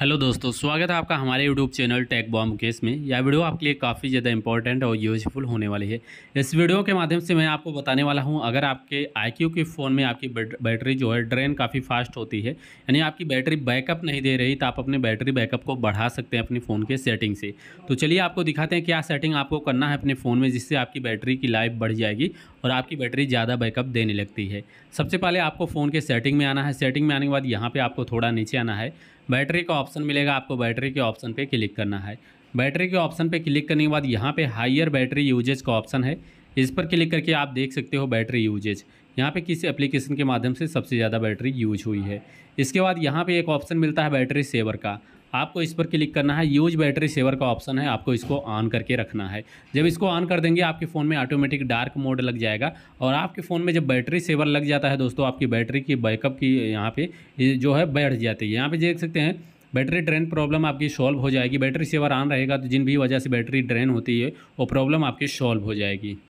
hello दोस्तों स्वागत है आपका हमारे यूट्यूब चैनल टेक बॉम केस में यह वीडियो आपके लिए काफ़ी ज़्यादा इंपॉर्टेंट और यूजफुल होने वाली है इस वीडियो के माध्यम से मैं आपको बताने वाला हूं अगर आपके आई के फ़ोन में आपकी बैटरी जो है ड्रेन काफ़ी फास्ट होती है यानी आपकी बैटरी बैकअप नहीं दे रही तो आप अपने बैटरी बैकअप को बढ़ा सकते हैं अपने फ़ोन के सेटिंग से तो चलिए आपको दिखाते हैं क्या सेटिंग आपको करना है अपने फ़ोन में जिससे आपकी बैटरी की लाइफ बढ़ जाएगी और आपकी बैटरी ज़्यादा बैकअप देने लगती है सबसे पहले आपको फ़ोन के सेटिंग में आना है सेटिंग में आने के बाद यहाँ पर आपको थोड़ा नीचे आना है बैटरी का ऑप्शन मिलेगा आपको बैटरी के ऑप्शन पे क्लिक करना है बैटरी के ऑप्शन पे क्लिक करने के बाद यहाँ पे हायर बैटरी यूजेज का ऑप्शन है इस पर क्लिक करके आप देख सकते हो बैटरी यूजेज यहाँ पे किसी एप्लीकेशन के माध्यम से सबसे ज़्यादा बैटरी यूज हुई है इसके बाद यहाँ पे एक ऑप्शन मिलता है बैटरी सेवर का आपको इस पर क्लिक करना है यूज बैटरी सेवर का ऑप्शन है आपको इसको ऑन करके रखना है जब इसको ऑन कर देंगे आपके फ़ोन में ऑटोमेटिक डार्क मोड लग जाएगा और आपके फ़ोन में जब बैटरी सेवर लग जाता है दोस्तों आपकी बैटरी की बैकअप की यहाँ पे जो है बैठ जाती है यहाँ पे देख सकते हैं बैटरी ड्रेन प्रॉब्लम आपकी सॉल्व हो जाएगी बैटरी सेवर ऑन रहेगा तो जिन भी वजह से बैटरी ड्रेन होती है वो प्रॉब्लम आपकी सॉल्व हो जाएगी